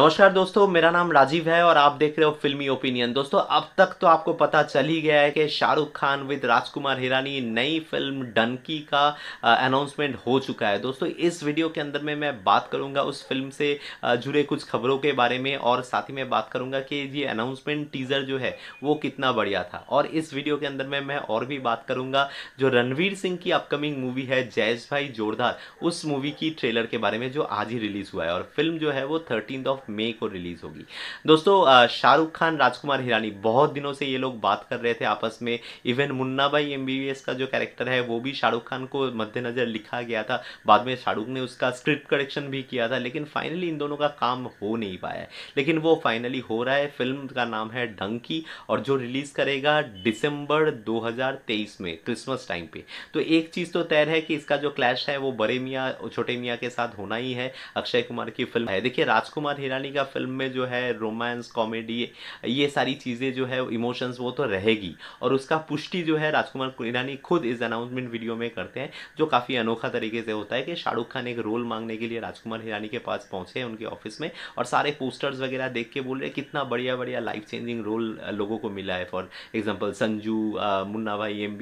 नमस्कार दोस्तों मेरा नाम राजीव है और आप देख रहे हो फिल्मी ओपिनियन दोस्तों अब तक तो आपको पता चल ही गया है कि शाहरुख खान विद राजकुमार हिरानी नई फिल्म डनकी का अनाउंसमेंट हो चुका है दोस्तों इस वीडियो के अंदर में मैं बात करूंगा उस फिल्म से जुड़े कुछ खबरों के बारे में और साथ ही मैं बात करूंगा कि ये अनाउंसमेंट टीज़र जो है वो कितना बढ़िया था और इस वीडियो के अंदर में मैं और भी बात करूंगा जो रणवीर सिंह की अपकमिंग मूवी है जयेश भाई जोरदार उस मूवी की ट्रेलर के बारे में जो आज ही रिलीज़ हुआ है और फिल्म जो है वो थर्टीन ऑफ ऑफ मे को रिलीज़ होगी दोस्तों शाहरुख खान राजकुमार हिरानी बहुत दिनों से ये लोग बात कर रहे थे आपस में इवन मुन्ना भाई एम का जो कैरेक्टर है वो भी शाहरुख खान को मद्देनज़र लिखा गया था बाद में शाहरुख ने उसका स्क्रिप्ट करेक्शन भी किया था लेकिन फाइनली इन दोनों का काम हो नहीं पाया लेकिन वो फाइनली हो रहा है फिल्म का नाम है डंकी और जो रिलीज़ करेगा दिसंबर 2023 में क्रिसमस टाइम पे तो एक चीज़ तो तय है कि इसका जो क्लैश है वो बड़े मियाँ छोटे मियाँ के साथ होना ही है अक्षय कुमार की फिल्म है देखिए राजकुमार ईरानी का फिल्म में जो है रोमांस कॉमेडी ये सारी चीज़ें जो है इमोशंस वो तो रहेगी और उसका पुष्टि जो है राजकुमार ईरानी खुद इस अनाउंसमेंट वीडियो में करते हैं जो काफ़ी अनोखा तरीके से होता है कि शाहरुख खान एक रोल मांगने के लिए राजकुमार हिरानी के पास पहुंचे हैं उनके ऑफिस में और सारे पोस्टर्स वगैरह देख के बोल रहे हैं कितना बढ़िया बढ़िया लाइफ चेंजिंग रोल लोगों को मिला है फॉर एग्जाम्पल संजू मुन्ना भाई एम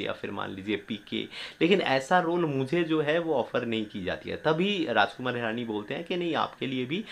या फिर मान लीजिए पी लेकिन ऐसा रोल मुझे जो है वो ऑफर नहीं की जाती है तभी राजकुमार हिरानी बोलते हैं कि नहीं आपके लिए भी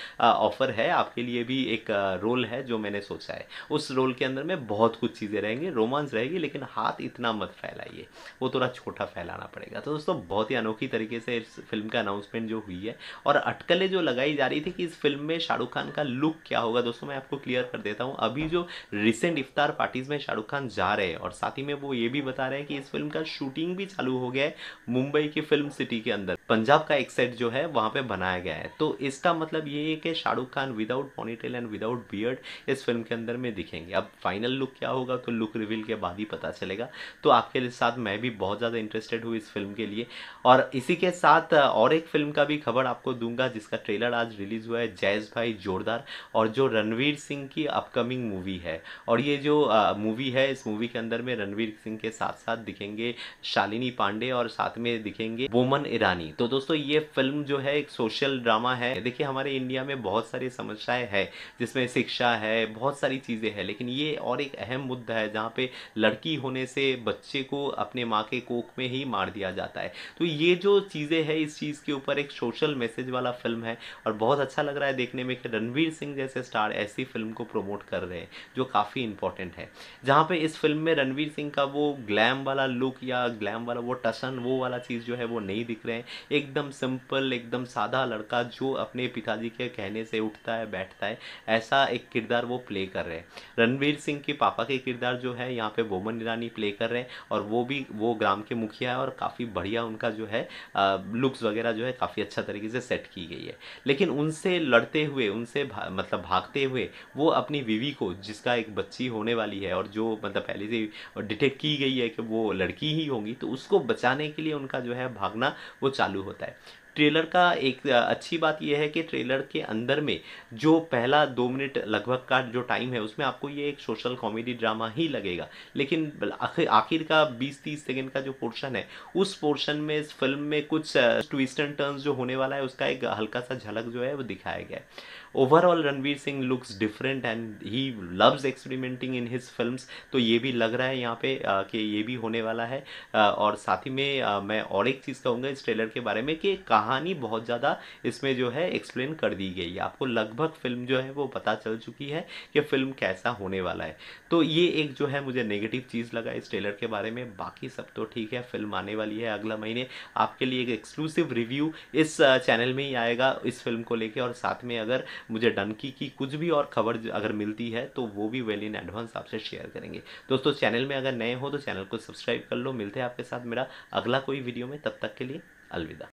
ऑफर है आपके लिए भी एक रोल है जो मैंने सोचा है उस रोल के अंदर में बहुत कुछ चीज़ें रहेंगी रोमांस रहेगी लेकिन हाथ इतना मत फैलाइए वो थोड़ा छोटा फैलाना पड़ेगा तो दोस्तों बहुत ही अनोखी तरीके से इस फिल्म का अनाउंसमेंट जो हुई है और अटकलें जो लगाई जा रही थी कि इस फिल्म में शाहरुख खान का लुक क्या होगा दोस्तों मैं आपको क्लियर कर देता हूँ अभी जो रिसेंट इफ्तार पार्टीज़ में शाहरुख खान जा रहे हैं और साथ ही में वो ये भी बता रहे हैं कि इस फिल्म का शूटिंग भी चालू हो गया है मुंबई की फिल्म सिटी के अंदर पंजाब का एक सेट जो है वहाँ पे बनाया गया है तो इसका मतलब ये है कि Shahrukh Khan without ponytail and without beard इस फिल्म के अंदर में दिखेंगे अब फाइनल लुक क्या होगा तो लुक रिवील के बाद ही पता चलेगा तो आपके साथ मैं भी बहुत ज़्यादा इंटरेस्टेड हूँ इस फिल्म के लिए और इसी के साथ और एक फिल्म का भी खबर आपको दूंगा जिसका ट्रेलर आज रिलीज़ हुआ है जैज भाई जोरदार और जो रणवीर सिंह की अपकमिंग मूवी है और ये जो मूवी है इस मूवी के अंदर में रणवीर सिंह के साथ साथ दिखेंगे शालिनी पांडे और साथ में दिखेंगे बोमन ईरानी तो दोस्तों ये फिल्म जो है एक सोशल ड्रामा है देखिए हमारे इंडिया में बहुत सारी समस्याएं हैं जिसमें शिक्षा है बहुत सारी चीज़ें हैं लेकिन ये और एक अहम मुद्दा है जहाँ पे लड़की होने से बच्चे को अपने माँ के कोख में ही मार दिया जाता है तो ये जो चीज़ें हैं इस चीज़ के ऊपर एक सोशल मैसेज वाला फिल्म है और बहुत अच्छा लग रहा है देखने में कि रणवीर सिंह जैसे स्टार ऐसी फिल्म को प्रमोट कर रहे हैं जो काफ़ी इंपॉर्टेंट है जहाँ पर इस फिल्म में रणवीर सिंह का वो ग्लैम वाला लुक या ग्लैम वाला वो टसन वो वाला चीज़ जो है वो नहीं दिख रहे हैं एकदम सिंपल एकदम सादा लड़का जो अपने पिताजी के कहने से उठता है बैठता है ऐसा एक किरदार वो प्ले कर रहे हैं रणवीर सिंह के पापा के किरदार जो है यहाँ पे बोमन ईरानी प्ले कर रहे हैं और वो भी वो ग्राम के मुखिया है और काफ़ी बढ़िया उनका जो है लुक्स वगैरह जो है काफ़ी अच्छा तरीके से सेट की गई है लेकिन उनसे लड़ते हुए उनसे भा, मतलब भागते हुए वो अपनी बीवी को जिसका एक बच्ची होने वाली है और जो मतलब पहले से डिटेक्ट की गई है कि वो लड़की ही होंगी तो उसको बचाने के लिए उनका जो है भागना वो चालू चालू होता है ट्रेलर का एक अच्छी बात यह है कि ट्रेलर के अंदर में जो पहला दो मिनट लगभग का जो टाइम है उसमें आपको ये एक सोशल कॉमेडी ड्रामा ही लगेगा लेकिन आखिर का 20-30 सेकंड का जो पोर्शन है उस पोर्शन में इस फिल्म में कुछ ट्विस्ट एंड टर्न्स जो होने वाला है उसका एक हल्का सा झलक जो है वो दिखाया गया है overall Ranveer Singh looks different and he loves experimenting in his films तो ये भी लग रहा है यहाँ पे कि ये भी होने वाला है और साथ ही में मैं और एक चीज़ कहूँगा इस ट्रेलर के बारे में कि कहानी बहुत ज़्यादा इसमें जो है एक्सप्लेन कर दी गई है आपको लगभग फिल्म जो है वो पता चल चुकी है कि फिल्म कैसा होने वाला है तो ये एक जो है मुझे नेगेटिव चीज़ लगा इस ट्रेलर के बारे में बाकी सब तो ठीक है फिल्म आने वाली है अगला महीने आपके लिए एक एक्सक्लूसिव रिव्यू इस चैनल में ही आएगा इस फिल्म को लेकर और साथ में अगर मुझे डनकी की कुछ भी और खबर अगर मिलती है तो वो भी वेल इन एडवांस आपसे शेयर करेंगे दोस्तों चैनल में अगर नए हो तो चैनल को सब्सक्राइब कर लो मिलते हैं आपके साथ मेरा अगला कोई वीडियो में तब तक के लिए अलविदा